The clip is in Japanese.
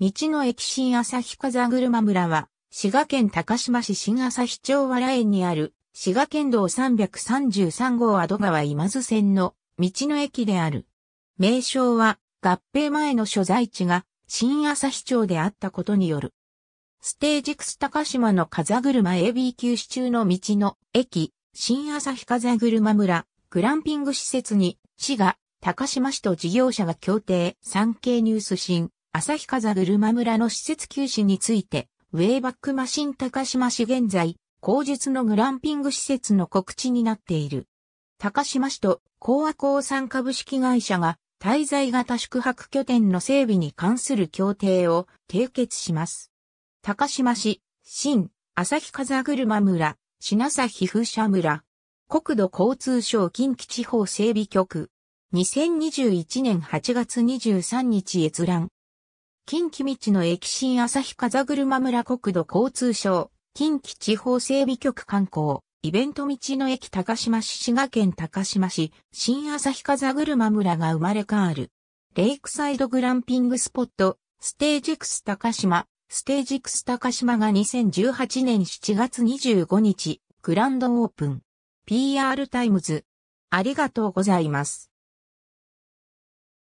道の駅新日風車村は、滋賀県高島市新日町和良園にある、滋賀県道333号アド川今津線の道の駅である。名称は、合併前の所在地が新日町であったことによる。ステージクス高島の風車 AB 休止中の道の駅、新日風車村、グランピング施設に、市が、高島市と事業者が協定、産経ニュース新、旭風車村の施設休止について、ウェイバックマシン高島市現在、口術のグランピング施設の告知になっている。高島市と高和高産株式会社が滞在型宿泊拠点の整備に関する協定を締結します。高島市、新、旭風車村、品崎風車村、国土交通省近畿地方整備局、2021年8月23日閲覧。近畿道の駅新旭風車村国土交通省、近畿地方整備局観光、イベント道の駅高島市滋賀県高島市、新旭風車村が生まれ変わる。レイクサイドグランピングスポット、ステージクス高島、ステージクス高島が2018年7月25日、グランドオープン。PR タイムズ。ありがとうございます。